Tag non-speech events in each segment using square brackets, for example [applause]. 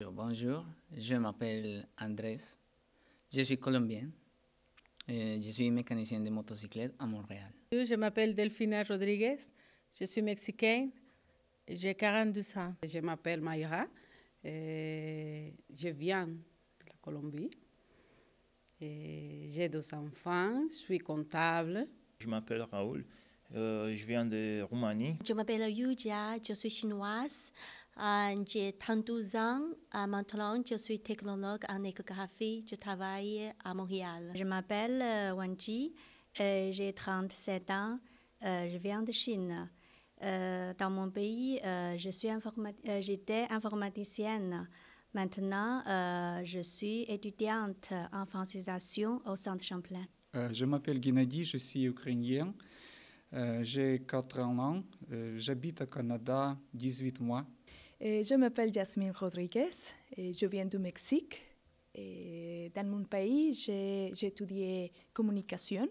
Bonjour, je m'appelle Andrés, je suis colombien, euh, je suis mécanicien de motocyclette à Montréal. Je m'appelle Delfina Rodriguez, je suis mexicaine, j'ai 42 ans. Je m'appelle Mayra, euh, je viens de la Colombie, euh, j'ai deux enfants, je suis comptable. Je m'appelle Raoul, je viens de Roumanie. Je m'appelle Yuja, je suis chinoise. Euh, j'ai 32 ans. Euh, maintenant, je suis technologue en échographie. Je travaille à Montréal. Je m'appelle euh, Wanji. J'ai 37 ans. Je viens de Chine. Dans mon pays, j'étais informaticienne. Maintenant, je suis étudiante en francisation au Centre Champlain. je m'appelle Gennady, je suis ukrainien. J'ai 4 ans. J'habite au Canada 18 mois je eh, m'appelle Jasmine Rodriguez je eh, viens du Mexique. Eh, dans mon pays, j'ai étudié communication.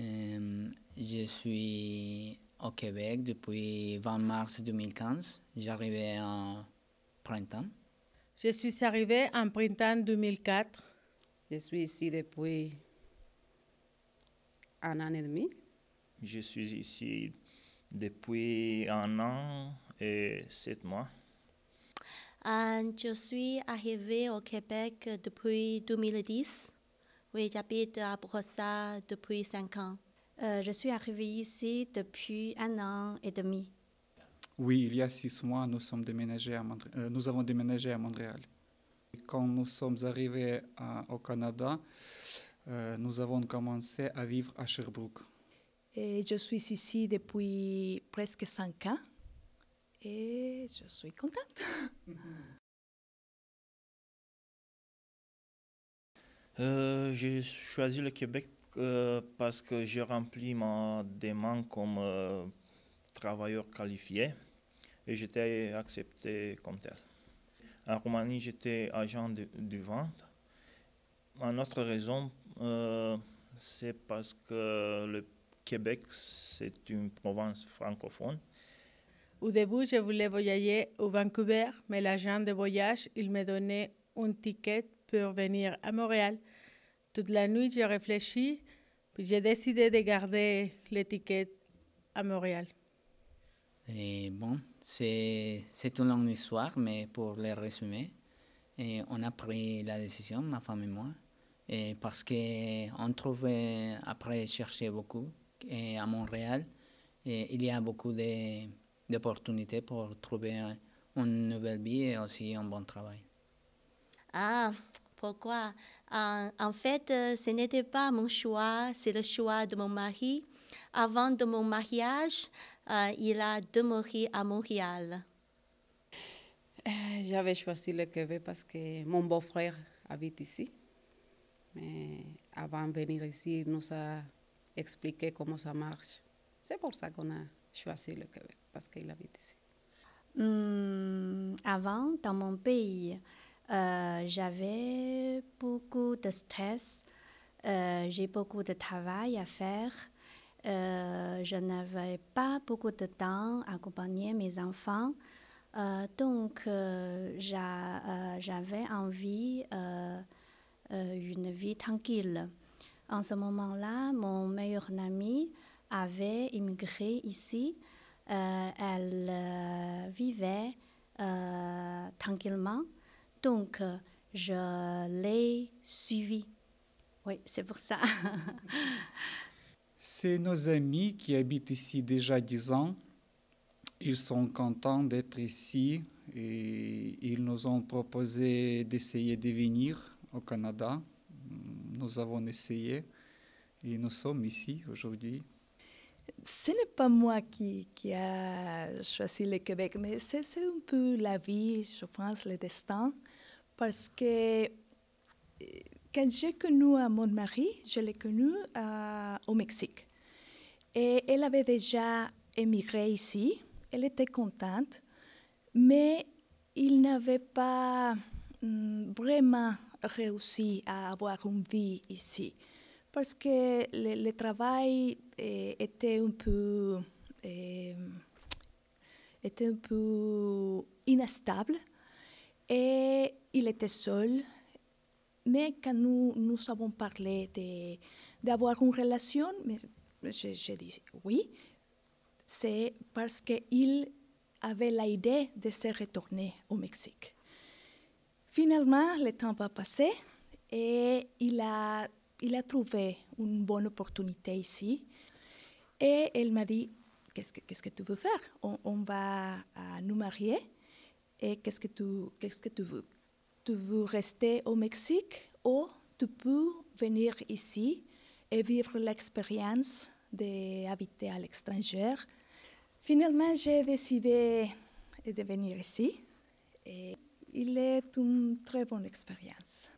je suis au Québec depuis 20 mars 2015. J'arrivais en printemps. Je suis arrivée en printemps 2004. Je suis ici depuis un an et demi. Je suis ici depuis un an et sept mois. Euh, je suis arrivée au Québec depuis 2010. Oui, j'habite à Brossard depuis cinq ans. Euh, je suis arrivée ici depuis un an et demi. Oui, il y a six mois, nous, sommes déménagés à euh, nous avons déménagé à Montréal. Quand nous sommes arrivés au Canada, nous avons commencé à vivre à Sherbrooke. Et eh, je suis ici depuis presque cinq ans et eh, je suis contente. [laughs] Euh, j'ai choisi le Québec euh, parce que j'ai rempli ma demande comme euh, travailleur qualifié et j'étais accepté comme tel. En Roumanie, j'étais agent du de, vente. Une autre raison, c'est parce que le Québec, c'est une province francophone. Au début, je voulais voyager au Vancouver, mais l'agent de voyage, il m'a donné un ticket pour venir à Montréal. Toute la nuit, j'ai réfléchi, puis j'ai décidé de garder le ticket à Montréal. Et bon, c'est une longue histoire, mais pour le résumer, et on a pris la décision, ma femme et moi, parce qu'on trouvait, après chercher beaucoup, et eh, à Montréal, il eh, y a beaucoup d'opportunités pour trouver une nouvelle vie et aussi un eh, bon travail. Ah, pourquoi ah, En fait, euh, ce n'était pas mon choix, c'est le choix de mon mari. Avant de mon mariage, euh, il a demeuré à Montréal. Euh, j'avais choisi le Québec parce que mon beau-frère habite ici. Mais avant de venir ici, il nous a expliquer comment ça marche. C'est pour ça qu'on a choisi le Québec, parce qu'il habite ici. Mm, avant, dans mon pays, euh, j'avais beaucoup de stress, euh, j'ai beaucoup de travail à faire. Euh, je n'avais pas beaucoup de temps à accompagner mes enfants. donc, j'avais envie d'une vie tranquille. En ce moment-là, mon meilleur ami avait immigré ici. Euh, elle euh, vivait euh, tranquillement. Donc, je l'ai suivie. Oui, c'est pour ça. [laughs] c'est nos amis qui habitent ici déjà 10 ans. Ils sont contents d'être ici et ils nous ont proposé d'essayer de venir au Canada nous avons essayé et nous sommes ici aujourd'hui. Ce n'est pas moi qui, a choisi le Québec, mais c'est un peu la vie, je pense, le destin, parce que euh, quand j'ai connu à mon mari, je l'ai connu euh, au Mexique. Et elle avait déjà émigré ici, elle était contente, mais il n'avait pas vraiment mm, réussi à avoir une vie ici parce que le, travail eh, était un peu eh, était un peu instable et il était seul. Mais quand nous, nous avons parlé d'avoir une relation, mais je, je dis oui, c'est parce qu'il avait l'idée de se retourner au Mexique. Finalement, le temps a passé et il a, il a trouvé une bonne opportunité ici. Et elle m'a dit, qu'est-ce que, qu'est-ce que tu veux faire on, va euh, nous marier et qu'est-ce que, tu, qu'est-ce que tu veux Tu veux rester au Mexique ou tu peux venir ici et vivre l'expérience d'habiter à l'étranger Finalement, j'ai décidé de venir ici. Et il est une très bonne expérience.